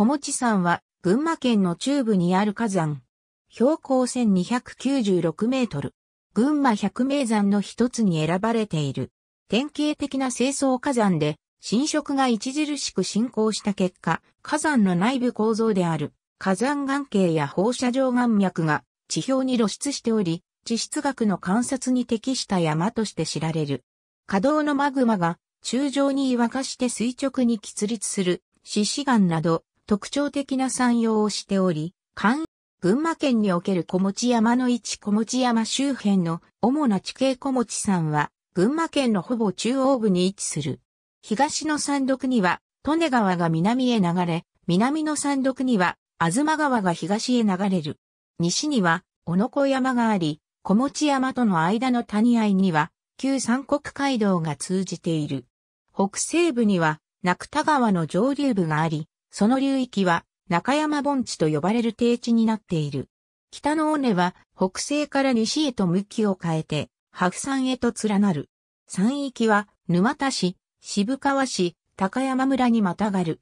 小持山は群馬県の中部にある火山。標高1296メートル。群馬百名山の一つに選ばれている。典型的な清掃火山で、侵食が著しく進行した結果、火山の内部構造である火山岩系や放射状岩脈が地表に露出しており、地質学の観察に適した山として知られる。可動のマグマが中上に沸かして垂直に起立する獅子岩など特徴的な産業をしており、関、群馬県における小持山の置小持山周辺の主な地形小持山は、群馬県のほぼ中央部に位置する。東の山麓には、利根川が南へ流れ、南の山麓には、吾妻川が東へ流れる。西には、小野小山があり、小持山との間の谷合には、旧三国街道が通じている。北西部には、中田川の上流部があり、その流域は中山盆地と呼ばれる低地になっている。北の尾根は北西から西へと向きを変えて、白山へと連なる。山域は沼田市、渋川市、高山村にまたがる。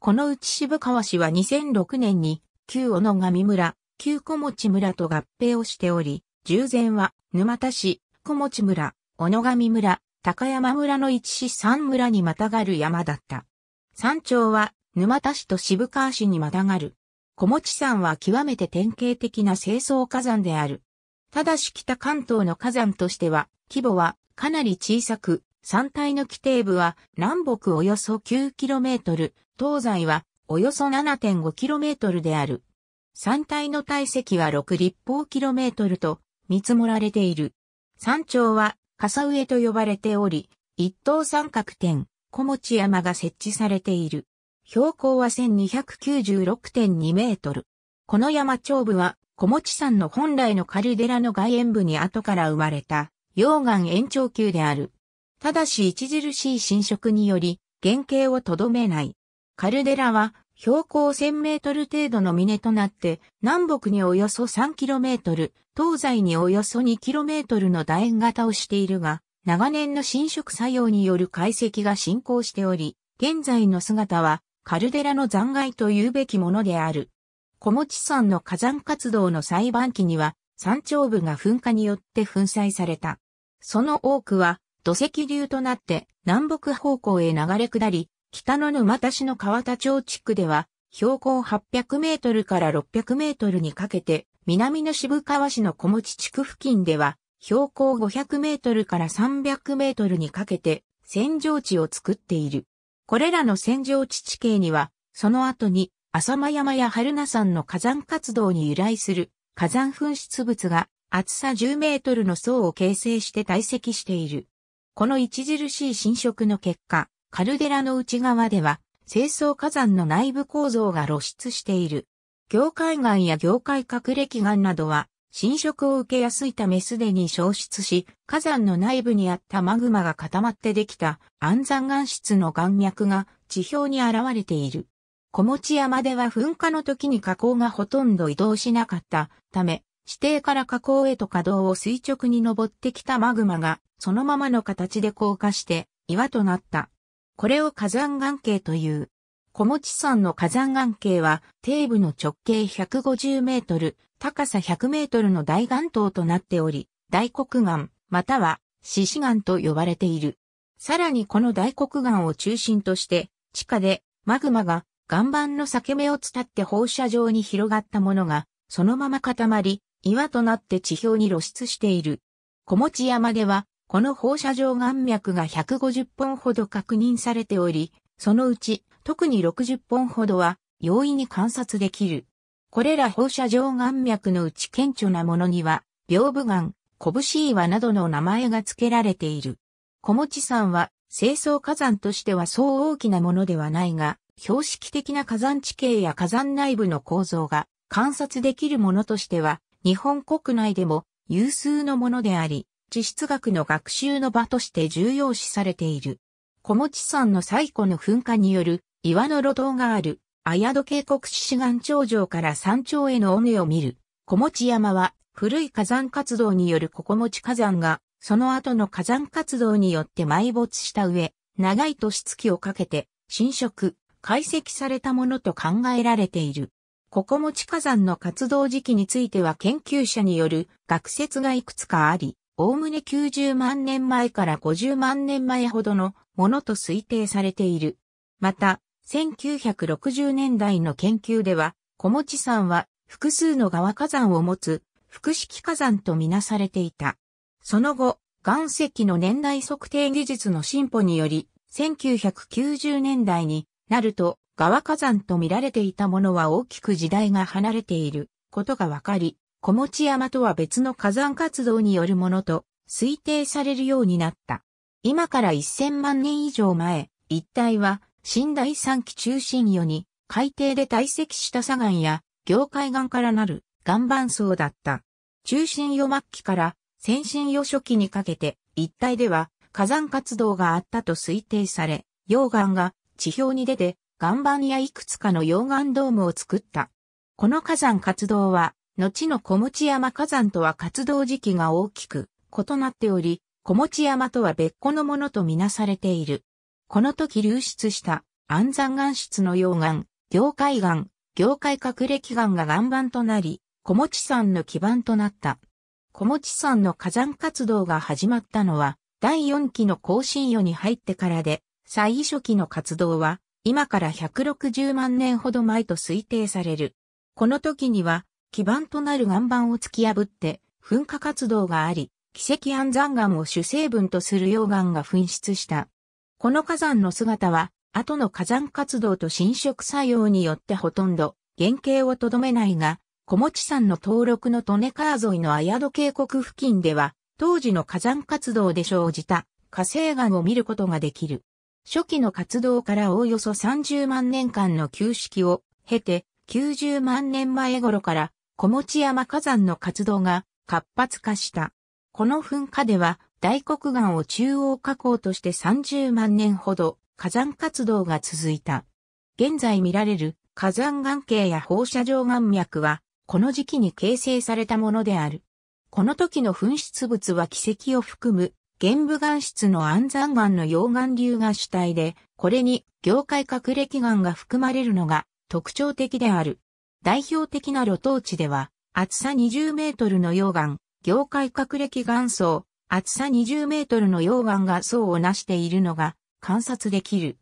このうち渋川市は2006年に旧小野上村、旧小持村と合併をしており、従前は沼田市、小持村、小野上村、高山村の一市三村にまたがる山だった。山頂は沼田市と渋川市にまたがる。小持山は極めて典型的な清掃火山である。ただし北関東の火山としては、規模はかなり小さく、山体の規定部は南北およそ 9km、東西はおよそ 7.5km である。山体の体積は6立方キロメートルと見積もられている。山頂は笠上と呼ばれており、一等三角点、小持山が設置されている。標高は1296.2メートル。この山頂部は、小持山の本来のカルデラの外縁部に後から生まれた、溶岩延長級である。ただし著しい侵食により、原型をとどめない。カルデラは、標高1000メートル程度の峰となって、南北におよそ3キロメートル、東西におよそ2キロメートルの楕円型をしているが、長年の侵食作用による解析が進行しており、現在の姿はカルデラの残骸と言うべきものである。小持山の火山活動の裁判期には、山頂部が噴火によって粉砕された。その多くは土石流となって南北方向へ流れ下り、北の沼田市の川田町地区では、標高800メートルから600メートルにかけて、南の渋川市の小持地区付近では、標高500メートルから300メートルにかけて、扇状地を作っている。これらの戦場地地形には、その後に浅間山や春名山の火山活動に由来する火山噴出物が厚さ10メートルの層を形成して堆積している。この著しい侵食の結果、カルデラの内側では、清掃火山の内部構造が露出している。業界岩や業界隠れ岩などは、侵食を受けやすいためすでに消失し、火山の内部にあったマグマが固まってできた安山岩質の岩脈が地表に現れている。小持山では噴火の時に火口がほとんど移動しなかったため、地底から火口へと稼働を垂直に登ってきたマグマが、そのままの形で降下して、岩となった。これを火山岩系という。小持山の火山岩系は、底部の直径150メートル、高さ100メートルの大岩頭となっており、大黒岩、または獅子岩と呼ばれている。さらにこの大黒岩を中心として、地下でマグマが岩盤の裂け目を伝って放射状に広がったものが、そのまま固まり、岩となって地表に露出している。小持山では、この放射状岩脈が150本ほど確認されており、そのうち特に60本ほどは容易に観察できる。これら放射状岩脈のうち顕著なものには、屏風岩、拳岩などの名前が付けられている。小持山は、清掃火山としてはそう大きなものではないが、標識的な火山地形や火山内部の構造が観察できるものとしては、日本国内でも有数のものであり、地質学の学習の場として重要視されている。小持山の最古の噴火による岩の路頭がある、綾戸渓谷志願頂上から山頂への尾根を見る、小持山は、古い火山活動によるここ持ち火山が、その後の火山活動によって埋没した上、長い年月をかけて、侵食、解析されたものと考えられている。ここ持ち火山の活動時期については研究者による学説がいくつかあり、おおむね90万年前から50万年前ほどのものと推定されている。また、1960年代の研究では、小持山は複数の側火山を持つ、複式火山とみなされていた。その後、岩石の年代測定技術の進歩により、1990年代になると、側火山と見られていたものは大きく時代が離れていることがわかり、小持山とは別の火山活動によるものと推定されるようになった。今から1000万年以上前、一帯は新第三期中心予に海底で堆積した砂岩や業界岩からなる岩盤層だった。中心予末期から先進予初期にかけて一帯では火山活動があったと推定され、溶岩が地表に出て岩盤やいくつかの溶岩ドームを作った。この火山活動は、後の小持山火山とは活動時期が大きく異なっており、小持山とは別個のものとみなされている。この時流出した安山岩質の溶岩、凝灰岩、凝灰れ礫岩が岩盤となり、小持山の基盤となった。小持山の火山活動が始まったのは、第4期の更新世に入ってからで、最初期の活動は、今から160万年ほど前と推定される。この時には、基盤となる岩盤を突き破って、噴火活動があり、奇跡安山岩を主成分とする溶岩が噴出した。この火山の姿は、後の火山活動と侵食作用によってほとんど原型をとどめないが、小持山の登録の利根川沿いの綾戸渓谷付近では、当時の火山活動で生じた火成岩を見ることができる。初期の活動からおおよそ30万年間の旧式を経て90万年前頃から小持山火山の活動が活発化した。この噴火では大黒岩を中央火口として30万年ほど火山活動が続いた。現在見られる火山岩系や放射状岩脈は、この時期に形成されたものである。この時の噴出物は奇跡を含む、玄武岩質の安山岩の溶岩流が主体で、これに業界隠れ気岩が含まれるのが特徴的である。代表的な露頭地では、厚さ20メートルの溶岩、業界隠れ気岩層、厚さ20メートルの溶岩が層をなしているのが観察できる。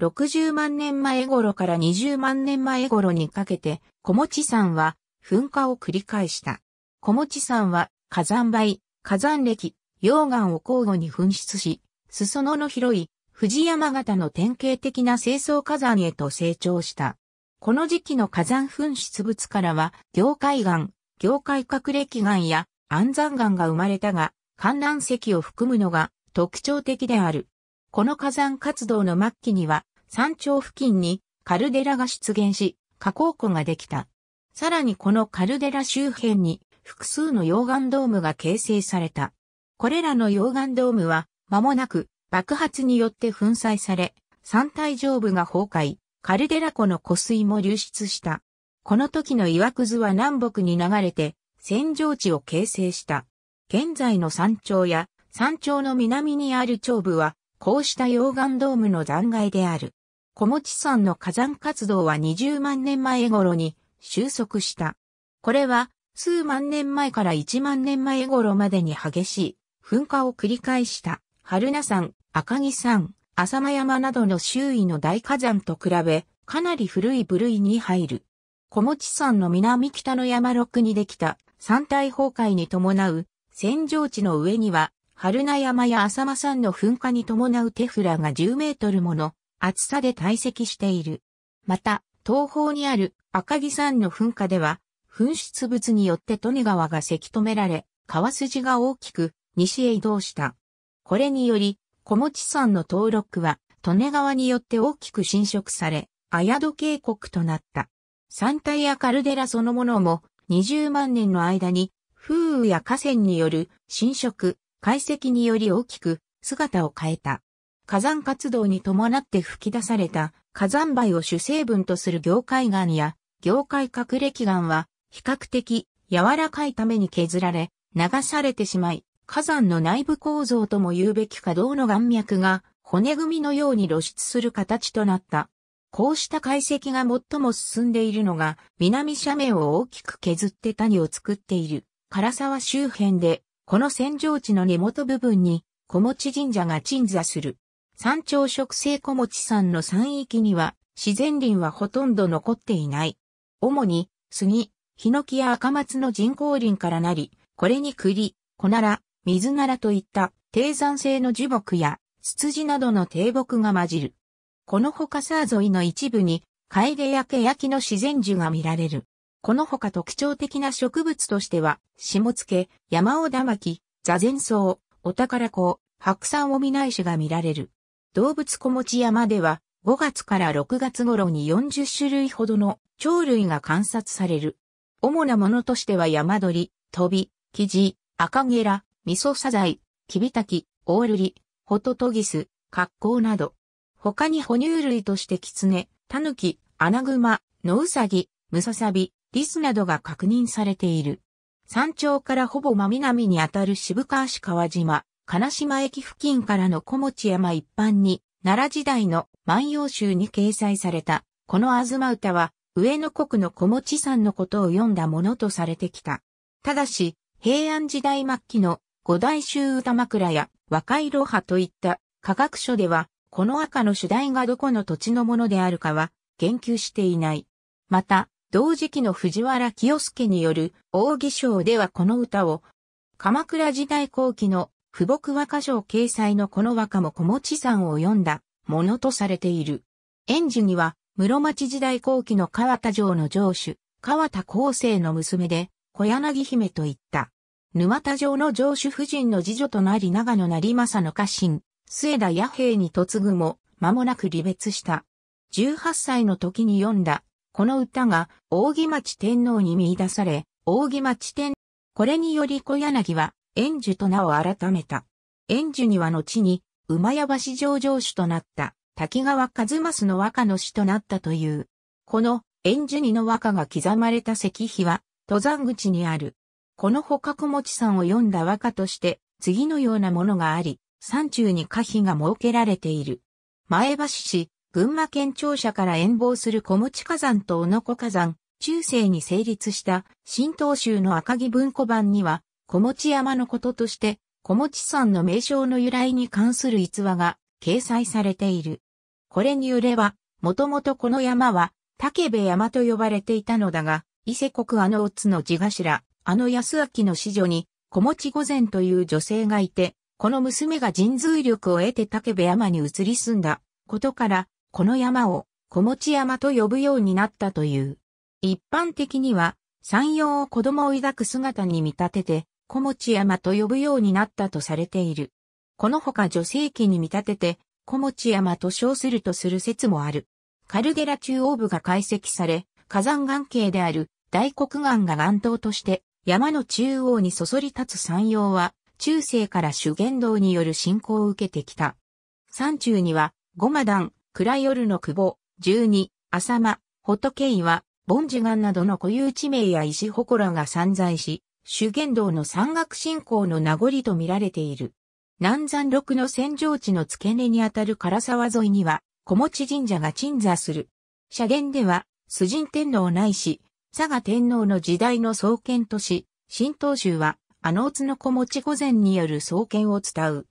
60万年前頃から20万年前頃にかけて、小持山は噴火を繰り返した。小持山は火山灰、火山歴、溶岩を交互に噴出し、裾野の広い藤山型の典型的な清掃火山へと成長した。この時期の火山噴出物からは、凝界岩、凝界隠れ岩や安山岩が生まれたが、観覧席を含むのが特徴的である。この火山活動の末期には山頂付近にカルデラが出現し、火口湖ができた。さらにこのカルデラ周辺に複数の溶岩ドームが形成された。これらの溶岩ドームは間もなく爆発によって粉砕され、山体上部が崩壊、カルデラ湖の湖水も流出した。この時の岩屑は南北に流れて、扇状地を形成した。現在の山頂や山頂の南にある頂部は、こうした溶岩ドームの残骸である。小持山の火山活動は20万年前頃に収束した。これは数万年前から1万年前頃までに激しい噴火を繰り返した春名山、赤城山、浅間山などの周囲の大火山と比べ、かなり古い部類に入る。小持山の南北の山麓にできた山体崩壊に伴う扇状地の上には、春名山や浅間山の噴火に伴うテフラが10メートルもの厚さで堆積している。また、東方にある赤城山の噴火では、噴出物によって利根川がせき止められ、川筋が大きく西へ移動した。これにより、小持山の登録は、利根川によって大きく侵食され、綾戸渓谷となった。山体やカルデラそのものも20万年の間に風雨や河川による侵食、解析により大きく姿を変えた。火山活動に伴って吹き出された火山灰を主成分とする凝灰岩や凝灰隠れ岩は比較的柔らかいために削られ流されてしまい火山の内部構造とも言うべき可動の岩脈が骨組みのように露出する形となった。こうした解析が最も進んでいるのが南斜面を大きく削って谷を作っている唐沢周辺で、この戦場地の根元部分に、小持神社が鎮座する。山頂植生小持山の山域には、自然林はほとんど残っていない。主に、杉、ヒノキや赤松の人工林からなり、これに栗、コナラ、水ナラといった低山性の樹木や、ツツジなどの低木が混じる。この他沢沿いの一部に、カエデやケヤキの自然樹が見られる。この他特徴的な植物としては、下野、山尾玉木、座禅草、お宝子、白山お見ないしが見られる。動物小持山では、5月から6月頃に40種類ほどの鳥類が観察される。主なものとしては山鳥、飛び、キジ、赤ゲラ、ミソサザイ、キビタキ、オオルリ、ホトトギス、カッなど。他に哺乳類としてキツネ、タヌキ、アナグマ、ノウサギ、ムササビ、リスなどが確認されている。山頂からほぼ真南にあたる渋川市川島、金島駅付近からの小持山一般に、奈良時代の万葉集に掲載された、このあずま歌は、上野国の小持山のことを読んだものとされてきた。ただし、平安時代末期の五大衆歌枕や若いロハといった科学書では、この赤の主題がどこの土地のものであるかは言及していない。また、同時期の藤原清介による大義賞ではこの歌を、鎌倉時代後期の不木和歌賞掲載のこの和歌も小持山を読んだものとされている。園児には、室町時代後期の川田城の城主、川田厚生の娘で、小柳姫といった。沼田城の城主夫人の次女となり長野成政の家臣、末田弥平に嫁ぐも、間もなく離別した。18歳の時に読んだこの歌が扇町天皇に見出され、扇町天、これにより小柳は、円樹と名を改めた。円樹には後に、馬屋橋上城主となった、滝川和正の和歌の詩となったという。この、円樹にの和歌が刻まれた石碑は、登山口にある。この捕獲持ちさんを読んだ和歌として、次のようなものがあり、山中に歌碑が設けられている。前橋市、群馬県庁舎から遠望する小持火山と小野子火山、中世に成立した新東州の赤木文庫版には、小持山のこととして、小持山の名称の由来に関する逸話が掲載されている。これによれば、もともとこの山は、竹部山と呼ばれていたのだが、伊勢国あのおつの地頭、あの安明の子女に、小持御前という女性がいて、この娘が神通力を得て竹部山に移り住んだことから、この山を小持山と呼ぶようになったという。一般的には、山陽を子供を抱く姿に見立てて、小持山と呼ぶようになったとされている。このほか女性器に見立てて、小持山と称するとする説もある。カルデラ中央部が解析され、火山岩系である大黒岩が岩島として山の中央にそそり立つ山陽は中世から修験道による信仰を受けてきた。山中には、ゴマダン、暗夜の久保、十二、浅間、仏岩、梵寺岩などの固有地名や石祠が散在し、修験道の山岳信仰の名残と見られている。南山六の戦場地の付け根にあたる唐沢沿いには、小持神社が鎮座する。社殿では、崇神天皇ないし、佐賀天皇の時代の創建とし、新東州は、あの津の小持御前による創建を伝う。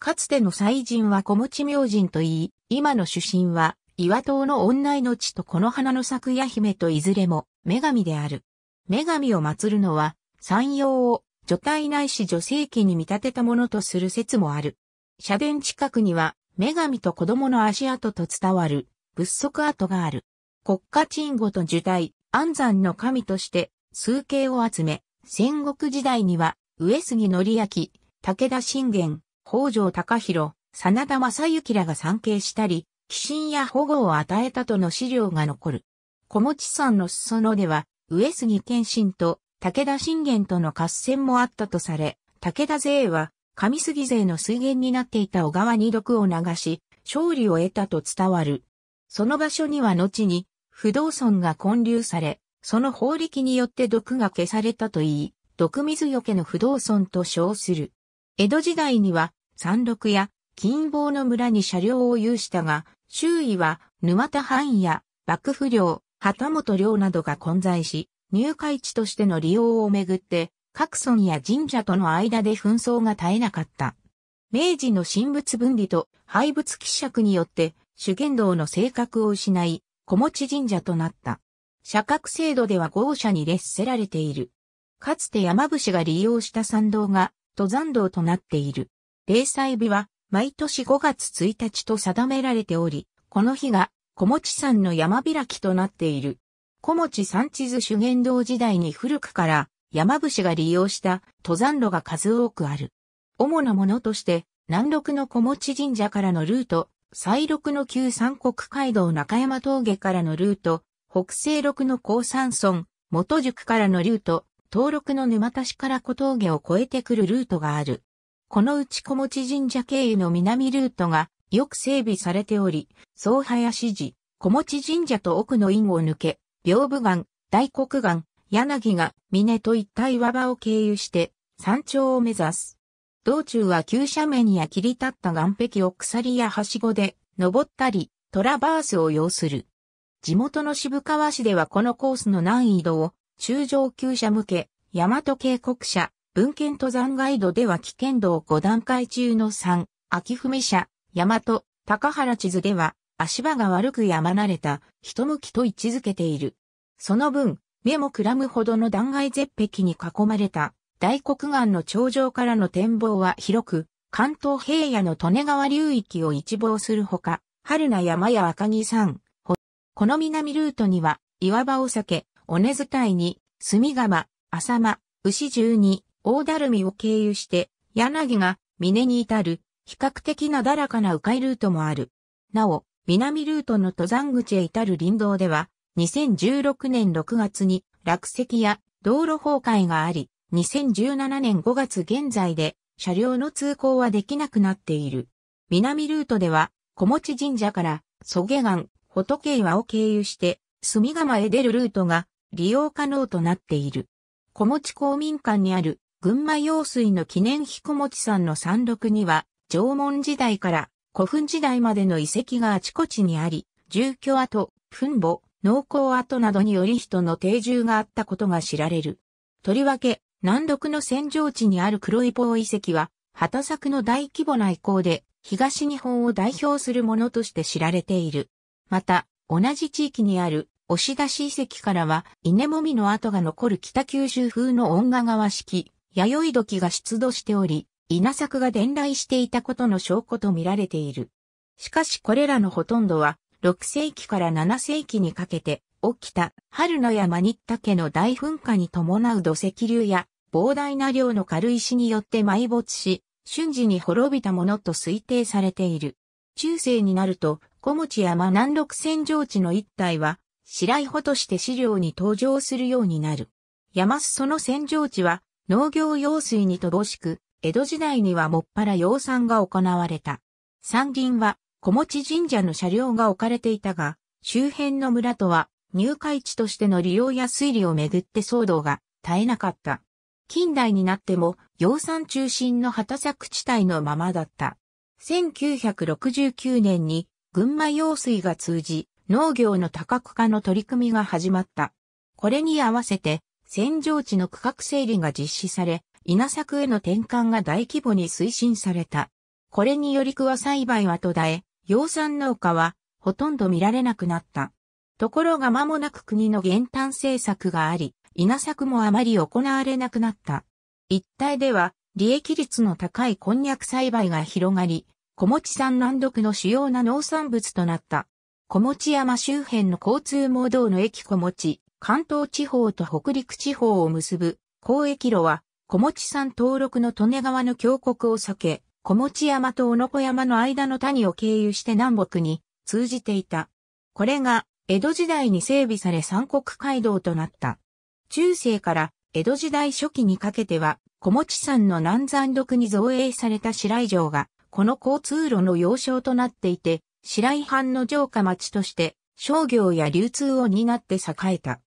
かつての祭神は小持明神といい、今の主神は岩島の女命とこの花の咲くや姫といずれも女神である。女神を祀るのは山陽を女体ないし女性器に見立てたものとする説もある。社殿近くには女神と子供の足跡と伝わる仏足跡がある。国家鎮護と受胎、安産の神として数形を集め、戦国時代には上杉則明、武田信玄、北条高弘、真田正幸らが参詣したり、寄進や保護を与えたとの資料が残る。小持山の裾野では、上杉謙信と武田信玄との合戦もあったとされ、武田勢は上杉勢の水源になっていた小川に毒を流し、勝利を得たと伝わる。その場所には後に、不動尊が建立され、その法力によって毒が消されたといい、毒水よけの不動尊と称する。江戸時代には、山麓や金坊の村に車両を有したが、周囲は沼田藩や幕府領、旗本領などが混在し、入会地としての利用をめぐって、各村や神社との間で紛争が絶えなかった。明治の神仏分離と廃仏希釈によって、主言道の性格を失い、小持神社となった。社格制度では豪社に列せられている。かつて山伏が利用した参道が登山道となっている。例祭日は毎年5月1日と定められており、この日が小持山の山開きとなっている。小持山地図修験道時代に古くから山伏が利用した登山路が数多くある。主なものとして、南麓の小持神社からのルート、西麓の旧三国街道中山峠からのルート、北西麓の高山村、元宿からのルート、東麓の沼田市から小峠を越えてくるルートがある。このうち小持神社経由の南ルートがよく整備されており、総林寺、小持神社と奥の院を抜け、屏風岩、大黒岩、柳が峰といった岩場を経由して山頂を目指す。道中は急斜面や切り立った岩壁を鎖やはしごで登ったり、トラバースを要する。地元の渋川市ではこのコースの難易度を中上級者向け、大和渓谷社、文献登山ガイドでは危険度を5段階中の3、秋文社、大和、高原地図では足場が悪く山慣れた人向きと位置づけている。その分、目もくらむほどの断崖絶壁に囲まれた大黒岩の頂上からの展望は広く、関東平野の利根川流域を一望するほか、春名山や赤木山、この南ルートには、岩場を避け、尾根伝いに、墨釜、浅間、牛十二、大だるみを経由して、柳が峰に至る、比較的なだらかな迂回ルートもある。なお、南ルートの登山口へ至る林道では、2016年6月に落石や道路崩壊があり、2017年5月現在で車両の通行はできなくなっている。南ルートでは、小持神社から蘇下岩、仏岩を経由して、隅釜へ出るルートが利用可能となっている。小持公民館にある群馬用水の記念彦持山の山麓には、縄文時代から古墳時代までの遺跡があちこちにあり、住居跡、墳墓、農耕跡などにより人の定住があったことが知られる。とりわけ、南麓の戦場地にある黒い棒遺跡は、畑作の大規模な遺構で、東日本を代表するものとして知られている。また、同じ地域にある押出し遺跡からは、稲もみの跡が残る北九州風の音賀川式、弥生時が出土しており、稲作が伝来していたことの証拠と見られている。しかしこれらのほとんどは、6世紀から7世紀にかけて、起きた春の山新田家の大噴火に伴う土石流や、膨大な量の軽石によって埋没し、瞬時に滅びたものと推定されている。中世になると、小持山南麓扇状地の一帯は、白井穂として資料に登場するようになる。山裾の扇状地は、農業用水に乏しく、江戸時代にはもっぱら養蚕が行われた。山銀は小持神社の車両が置かれていたが、周辺の村とは入会地としての利用や推理をめぐって騒動が絶えなかった。近代になっても養蚕中心の畑作地帯のままだった。1969年に群馬用水が通じ農業の多角化の取り組みが始まった。これに合わせて戦場地の区画整理が実施され、稲作への転換が大規模に推進された。これにより桑栽培は途絶え、養蚕農家はほとんど見られなくなった。ところが間もなく国の減反政策があり、稲作もあまり行われなくなった。一帯では、利益率の高いこんにゃく栽培が広がり、小持山南独の主要な農産物となった。小持山周辺の交通網道の駅小持、関東地方と北陸地方を結ぶ交易路は、小持山登録の利根川の峡谷を避け、小持山と小野小山の間の谷を経由して南北に通じていた。これが、江戸時代に整備され三国街道となった。中世から江戸時代初期にかけては、小持山の南山独に造営された白井城が、この交通路の要衝となっていて、白井藩の城下町として、商業や流通を担って栄えた。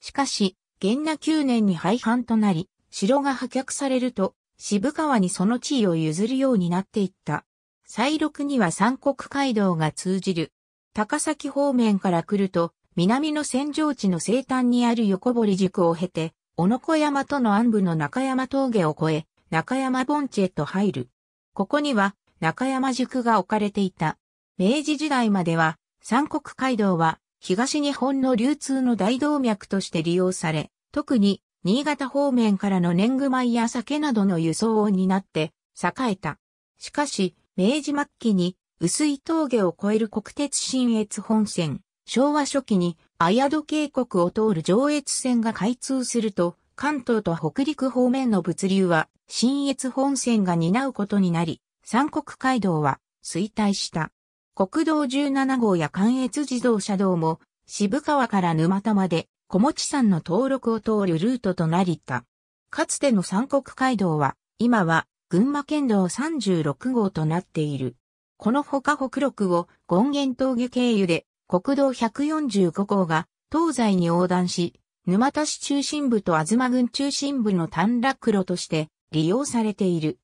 しかし、元那9年に廃藩となり、城が破却されると、渋川にその地位を譲るようになっていった。西六には三国街道が通じる。高崎方面から来ると、南の扇状地の西端にある横堀宿を経て、小野小山との安部の中山峠を越え、中山盆地へと入る。ここには、中山宿が置かれていた。明治時代までは、三国街道は東日本の流通の大動脈として利用され、特に新潟方面からの年貢米や酒などの輸送を担って栄えた。しかし、明治末期に薄い峠を越える国鉄新越本線、昭和初期に綾戸渓谷を通る上越線が開通すると、関東と北陸方面の物流は新越本線が担うことになり、三国街道は衰退した。国道17号や関越自動車道も、渋川から沼田まで、小持山の登録を通るルートとなりた。かつての三国街道は、今は、群馬県道36号となっている。このほか北陸を権現峠経由で国道145号が東西に横断し、沼田市中心部と東郡中心部の短絡路として利用されている。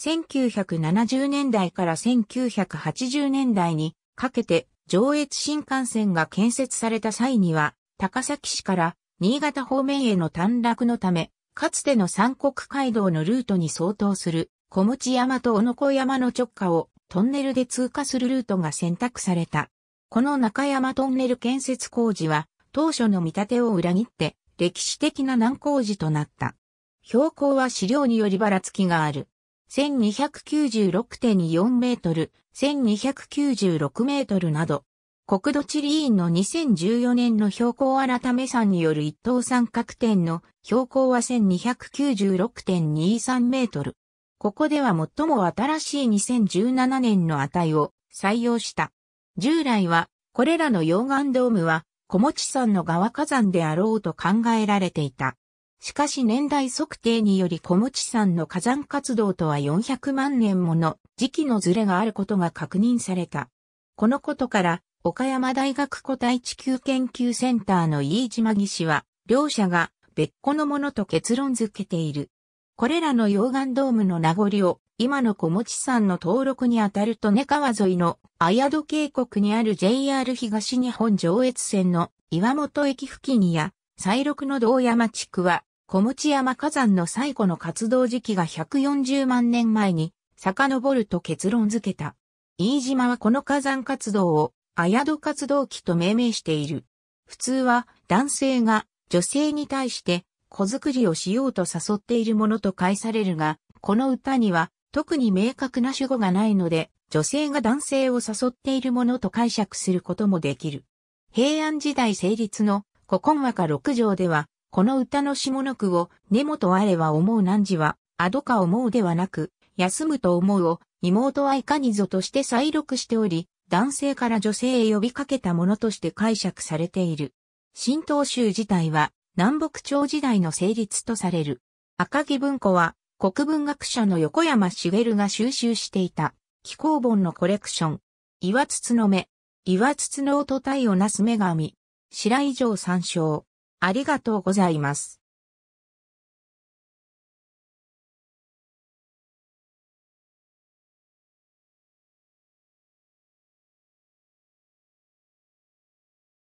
1970年代から1980年代にかけて上越新幹線が建設された際には、高崎市から新潟方面への短絡のため、かつての三国街道のルートに相当する小持山と小野小山の直下をトンネルで通過するルートが選択された。この中山トンネル建設工事は当初の見立てを裏切って歴史的な難工事となった。標高は資料によりばらつきがある。1296.4メートル、1296メートルなど、国土地理院の2014年の標高改め山による一等三角点の標高は1296.23メートル。ここでは最も新しい2017年の値を採用した。従来は、これらの溶岩ドームは、小持山の側火山であろうと考えられていた。しかし年代測定により小持山の火山活動とは400万年もの時期のズレがあることが確認された。このことから、岡山大学古代地球研究センターの飯島義氏は、両者が別個のものと結論づけている。これらの溶岩ドームの名残を、今の小持山の登録にあたると根川沿いの綾戸渓谷にある JR 東日本上越線の岩本駅付近や、西六の道山地区は小持山火山の最古の活動時期が140万年前に遡ると結論付けた。飯島はこの火山活動を、綾戸活動期と命名している。普通は男性が女性に対して子作りをしようと誘っているものと返されるが、この歌には特に明確な主語がないので、女性が男性を誘っているものと解釈することもできる。平安時代成立の古今和歌六条では、この歌の下の句を、根本あれは思う汝は、あどか思うではなく、休むと思うを、妹はいかにぞとして再録しており、男性から女性へ呼びかけたものとして解釈されている。新東州自体は、南北朝時代の成立とされる。赤木文庫は、国文学者の横山茂が収集していた、気候本のコレクション。岩筒の目、岩筒の音体をなす女神。白井城参照。ありがとうございます。